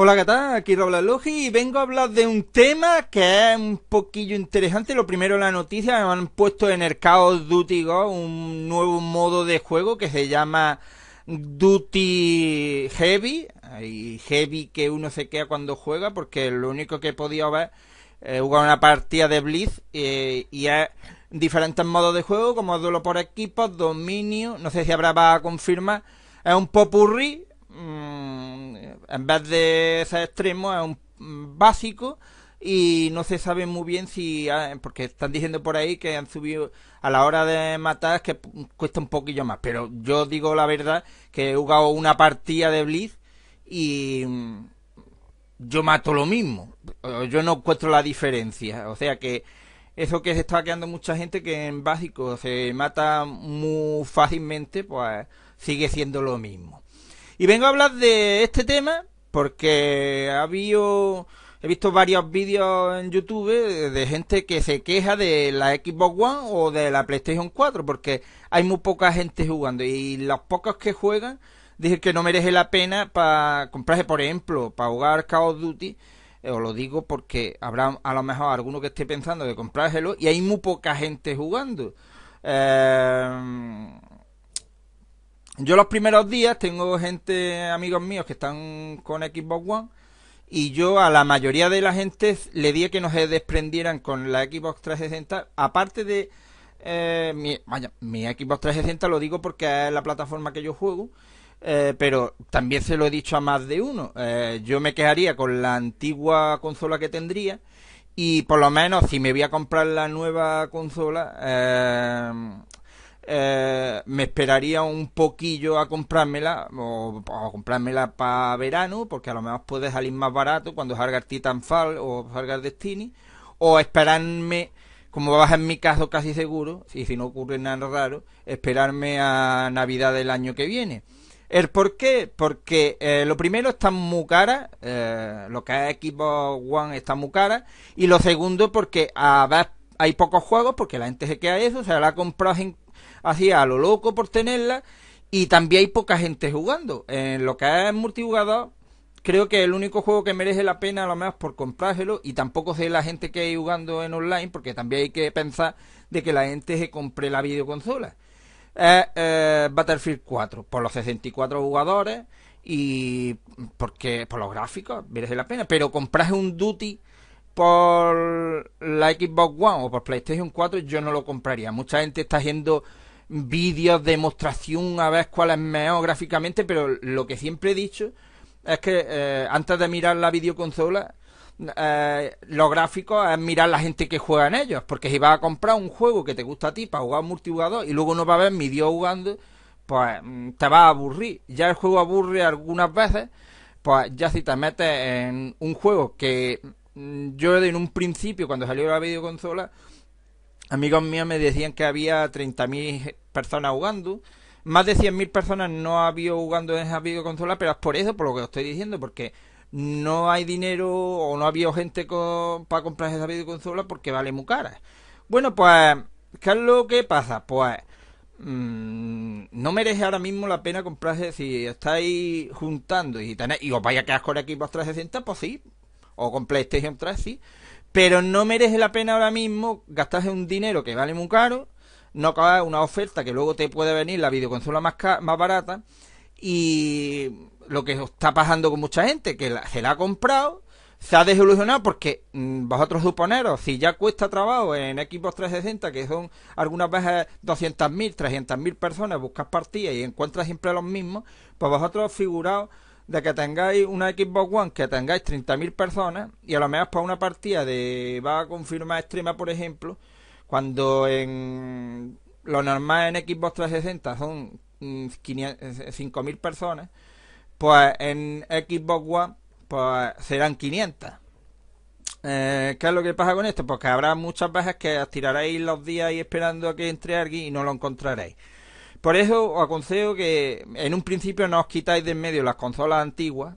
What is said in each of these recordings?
Hola, ¿qué tal? Aquí Robla Logi y vengo a hablar de un tema que es un poquillo interesante. Lo primero, la noticia, me han puesto en el Chaos Duty Go un nuevo modo de juego que se llama Duty Heavy. Y Heavy que uno se queda cuando juega porque lo único que he podido ver es jugar una partida de Blitz eh, y hay diferentes modos de juego como duelo por equipos, dominio, no sé si habrá va a confirmar. Es un popurrí. Mm, en vez de ese extremo, es un básico y no se sabe muy bien si porque están diciendo por ahí que han subido a la hora de matar que cuesta un poquillo más pero yo digo la verdad que he jugado una partida de Blitz y mm, yo mato lo mismo yo no encuentro la diferencia o sea que eso que se está quedando mucha gente que en básico se mata muy fácilmente pues sigue siendo lo mismo y vengo a hablar de este tema porque ha habido, he visto varios vídeos en YouTube de gente que se queja de la Xbox One o de la PlayStation 4 porque hay muy poca gente jugando y los pocos que juegan dicen que no merece la pena para comprarse, por ejemplo, para jugar Call of Duty. Eh, os lo digo porque habrá a lo mejor alguno que esté pensando de comprárselo y hay muy poca gente jugando. Em, yo los primeros días tengo gente, amigos míos, que están con Xbox One. Y yo a la mayoría de la gente le di que no se desprendieran con la Xbox 360. Aparte de. Eh, mi, vaya, mi Xbox 360 lo digo porque es la plataforma que yo juego. Eh, pero también se lo he dicho a más de uno. Eh, yo me quejaría con la antigua consola que tendría. Y por lo menos si me voy a comprar la nueva consola, eh, me esperaría un poquillo a comprármela, o, a comprármela para verano, porque a lo mejor puede salir más barato cuando salga el Titanfall o salga el Destiny, o esperarme, como va a mi caso casi seguro, y si no ocurre nada raro, esperarme a Navidad del año que viene. ¿El por qué? Porque eh, lo primero está muy cara eh, lo que es Xbox One está muy cara, y lo segundo porque hay pocos juegos, porque la gente se queda eso, se la ha comprado en hacía a lo loco por tenerla y también hay poca gente jugando. En lo que es multijugador, creo que el único juego que merece la pena a lo menos por comprárselo y tampoco sé la gente que hay jugando en online porque también hay que pensar de que la gente se compre la videoconsola. es eh, Battlefield 4 por los 64 jugadores y porque por los gráficos merece la pena, pero comprarse un Duty por la Xbox One o por PlayStation 4 yo no lo compraría. Mucha gente está haciendo vídeos, demostración, a ver cuál es mejor gráficamente, pero lo que siempre he dicho es que eh, antes de mirar la videoconsola, eh, los gráficos es mirar la gente que juega en ellos, porque si vas a comprar un juego que te gusta a ti para jugar multijugador y luego no va a ver mi Dios jugando, pues mm, te va a aburrir. Ya el juego aburre algunas veces, pues ya si te metes en un juego que mm, yo en un principio, cuando salió la videoconsola, Amigos míos me decían que había 30.000 personas jugando. Más de 100.000 personas no había jugando en esa videoconsola, pero es por eso, por lo que os estoy diciendo, porque no hay dinero o no había habido gente con, para comprar esa videoconsola porque vale muy cara. Bueno, pues, ¿qué es lo que pasa? Pues, mm, no merece ahora mismo la pena comprarse si estáis juntando y, tenéis, y os vais a quedar con Xbox 360, pues sí, o con PlayStation 3, sí. Pero no merece la pena ahora mismo gastarse un dinero que vale muy caro, no acabar una oferta que luego te puede venir la videoconsola más, más barata y lo que está pasando con mucha gente, que se la ha comprado, se ha desilusionado porque mm, vosotros suponeros, si ya cuesta trabajo en equipos 360, que son algunas veces 200.000, 300.000 personas, buscas partidas y encuentras siempre los mismos, pues vosotros figuraos de que tengáis una Xbox One, que tengáis 30.000 personas, y a lo mejor para una partida de va a confirmar extrema, por ejemplo, cuando en lo normal en Xbox 360 son 5.000 mm, eh, personas, pues en Xbox One pues serán 500. Eh, ¿Qué es lo que pasa con esto? Pues que habrá muchas veces que tiraréis los días ahí esperando a que entre alguien y no lo encontraréis. Por eso os aconsejo que en un principio no os quitáis de en medio las consolas antiguas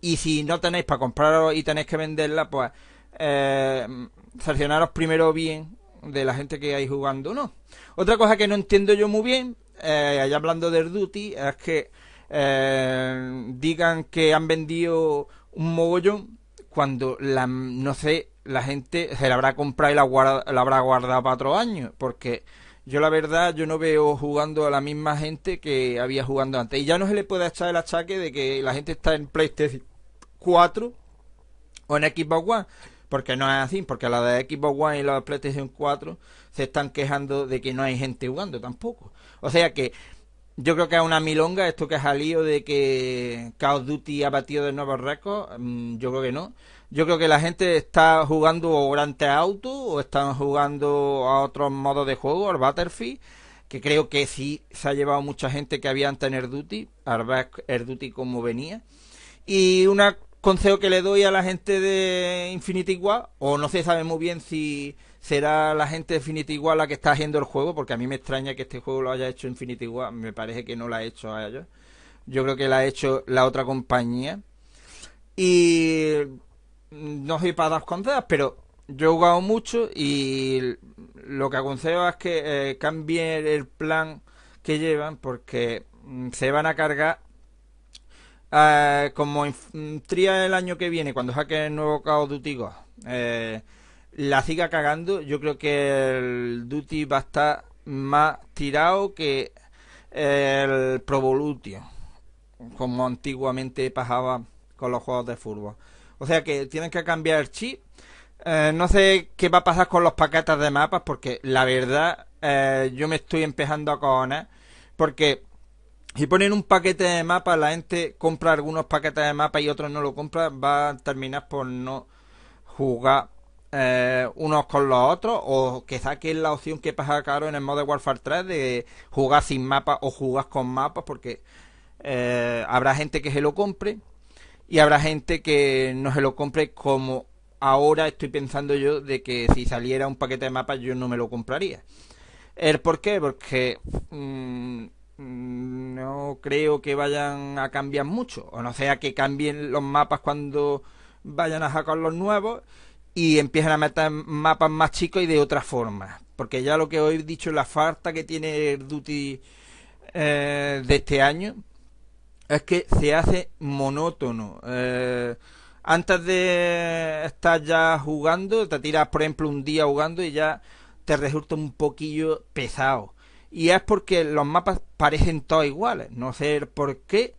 y si no tenéis para compraros y tenéis que venderlas pues eh, primero bien de la gente que hay jugando no. Otra cosa que no entiendo yo muy bien, eh, allá hablando de Duty, es que eh, digan que han vendido un mogollón cuando la, no sé, la gente se la habrá comprado y la, la habrá guardado para otro año, porque yo la verdad, yo no veo jugando a la misma gente que había jugando antes. Y ya no se le puede echar el achaque de que la gente está en PlayStation 4 o en Xbox One. Porque no es así, porque la de Xbox One y la de PlayStation 4 se están quejando de que no hay gente jugando tampoco. O sea que yo creo que es una milonga esto que ha salido de que Call of Duty ha batido de nuevo récord mm, Yo creo que no. Yo creo que la gente está jugando o Auto o están jugando a otros modos de juego, al Battlefield, que creo que sí se ha llevado mucha gente que había antes en Air Duty, Air Duty como venía. Y un consejo que le doy a la gente de Infinity War, o no se sabe muy bien si será la gente de Infinity War la que está haciendo el juego, porque a mí me extraña que este juego lo haya hecho Infinity War, me parece que no lo ha hecho a ellos. Yo creo que la ha hecho la otra compañía. Y Mm, no soy para dar consejos, pero yo he jugado mucho y lo que aconsejo es que eh, cambie cambien el plan que llevan porque mm, se van a cargar eh, como mm, tría el año que viene cuando saque el nuevo Call of Duty eh, la siga cagando yo creo que el Duty va a estar más tirado que el Provolutio, como antiguamente pasaba con los juegos de fútbol o sea que tienen que cambiar el chip. Eh, no sé qué va a pasar con los paquetes de mapas, porque la verdad eh, yo me estoy empezando a cojonar. Porque si ponen un paquete de mapas, la gente compra algunos paquetes de mapas y otros no lo compra, va a terminar por no jugar eh, unos con los otros o quizá que es la opción que pasa caro en el de Warfare 3 de jugar sin mapas o jugar con mapas porque habrá gente que se lo compre y habrá gente que no se lo compre como ahora estoy pensando yo de que si saliera un paquete de mapas yo no me lo compraría. ¿El por qué? Porque mm, no creo que vayan a cambiar mucho, o no sea que cambien los mapas cuando vayan a sacar los nuevos y empiezan a meter mapas más chicos y de otra forma. Porque ya lo que hoy he dicho, la falta que tiene el Duty eh, de este año, es que se hace monótono. Eh, antes de estar ya jugando, te tiras, por ejemplo, un día jugando y ya te resulta un poquillo pesado. Y es porque los mapas parecen todos iguales. No sé por qué.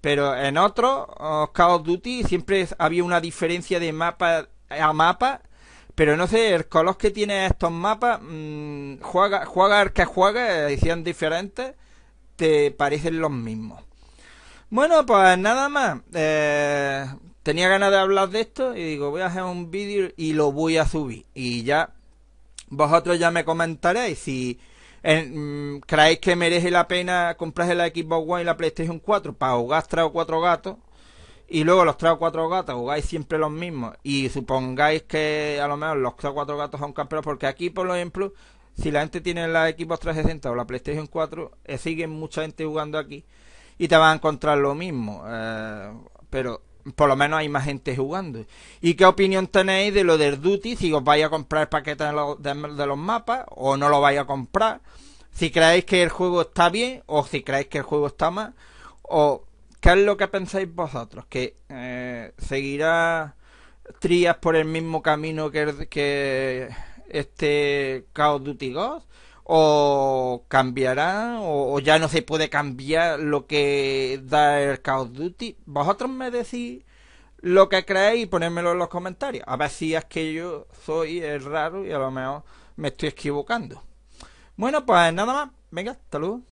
Pero en otros, oh, Call of Duty, siempre había una diferencia de mapa a mapa. Pero no sé, el color que tiene estos mapas, mm, juega, juega que juega, edición diferentes, te parecen los mismos. Bueno, pues nada más. Eh, tenía ganas de hablar de esto y digo, voy a hacer un vídeo y lo voy a subir. Y ya vosotros ya me comentaréis si mm, creéis que merece la pena comprar la Xbox One y la PlayStation 4 para jugar tres o cuatro gatos y luego los tres o cuatro gatos jugáis siempre los mismos y supongáis que a lo mejor los tres cuatro gatos son campeones porque aquí por ejemplo si la gente tiene la Xbox 360 o la PlayStation 4 eh, sigue mucha gente jugando aquí y te vas a encontrar lo mismo. Eh, pero por lo menos hay más gente jugando. ¿Y qué opinión tenéis de lo del Duty? Si os vais a comprar paquetes de los, de, los mapas o no lo vais a comprar. Si creéis que el juego está bien o si creéis que el juego está mal. O qué es lo que pensáis vosotros. Que eh, seguirá trias por el mismo camino que, que este Chaos Duty Ghost o cambiará o, ya no se puede cambiar lo que da el Call Duty. Vosotros me decís lo que creéis y ponérmelo en los comentarios. A ver si es que yo soy el raro y a lo mejor me estoy equivocando. Bueno, pues nada más. Venga, hasta luego.